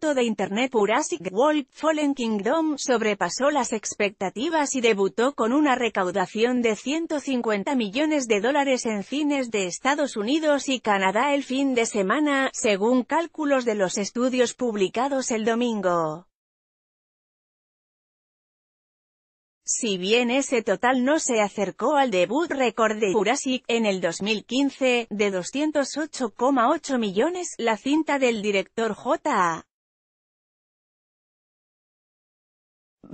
de Internet Jurassic World Fallen Kingdom sobrepasó las expectativas y debutó con una recaudación de 150 millones de dólares en cines de Estados Unidos y Canadá el fin de semana, según cálculos de los estudios publicados el domingo. Si bien ese total no se acercó al debut récord de Jurassic en el 2015, de 208,8 millones, la cinta del director J.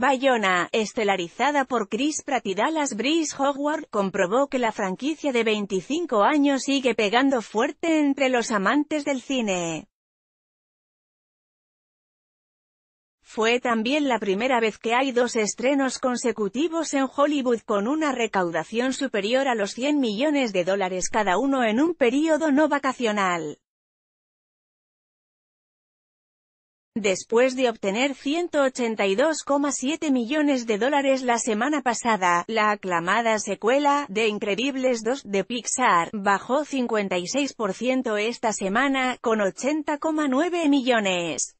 Bayona, estelarizada por Chris Pratt y Dallas Howard, comprobó que la franquicia de 25 años sigue pegando fuerte entre los amantes del cine. Fue también la primera vez que hay dos estrenos consecutivos en Hollywood con una recaudación superior a los 100 millones de dólares cada uno en un período no vacacional. Después de obtener 182,7 millones de dólares la semana pasada, la aclamada secuela, de Increíbles 2, de Pixar, bajó 56% esta semana, con 80,9 millones.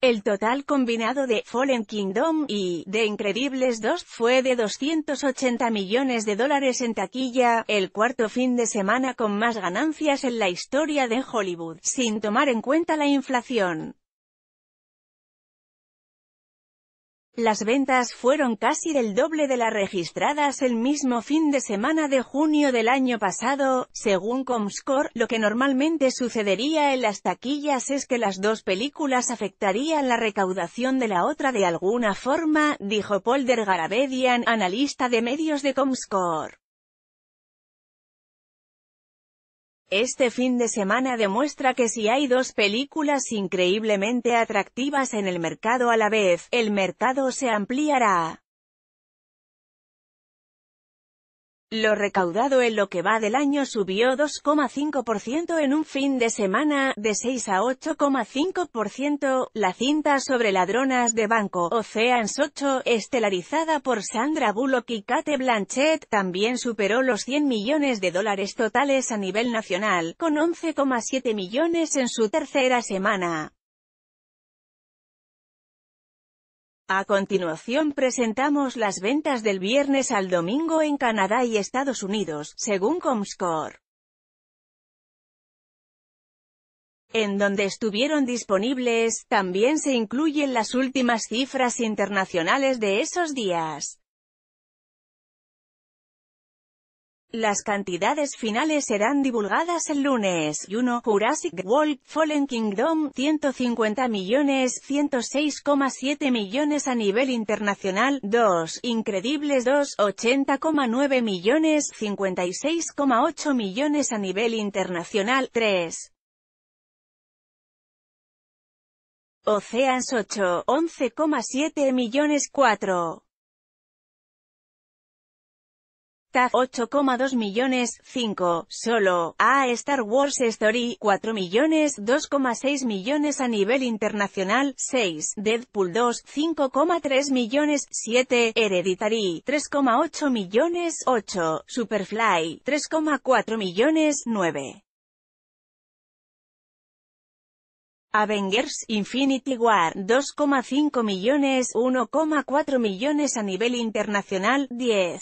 El total combinado de Fallen Kingdom y The Incredibles 2 fue de 280 millones de dólares en taquilla, el cuarto fin de semana con más ganancias en la historia de Hollywood, sin tomar en cuenta la inflación. Las ventas fueron casi del doble de las registradas el mismo fin de semana de junio del año pasado, según Comscore, lo que normalmente sucedería en las taquillas es que las dos películas afectarían la recaudación de la otra de alguna forma, dijo Polder Garabedian, analista de medios de Comscore. Este fin de semana demuestra que si hay dos películas increíblemente atractivas en el mercado a la vez, el mercado se ampliará. Lo recaudado en lo que va del año subió 2,5% en un fin de semana, de 6 a 8,5%. La cinta sobre ladronas de banco, Oceans 8, estelarizada por Sandra Bullock y Kate Blanchett, también superó los 100 millones de dólares totales a nivel nacional, con 11,7 millones en su tercera semana. A continuación presentamos las ventas del viernes al domingo en Canadá y Estados Unidos, según Comscore. En donde estuvieron disponibles, también se incluyen las últimas cifras internacionales de esos días. Las cantidades finales serán divulgadas el lunes. 1. Jurassic World Fallen Kingdom, 150 millones, 106,7 millones a nivel internacional. 2. Increíbles 2, 80,9 millones, 56,8 millones a nivel internacional. 3. Oceans 8, 11,7 millones 4. Tag 8,2 millones, 5, solo, a Star Wars Story, 4 millones, 2,6 millones a nivel internacional, 6, Deadpool 2, 5,3 millones, 7, Hereditary, 3,8 millones, 8, Superfly, 3,4 millones, 9. Avengers Infinity War 2,5 millones, 1,4 millones a nivel internacional, 10.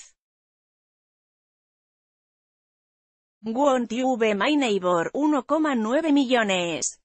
Won't my neighbor? 1,9 millones.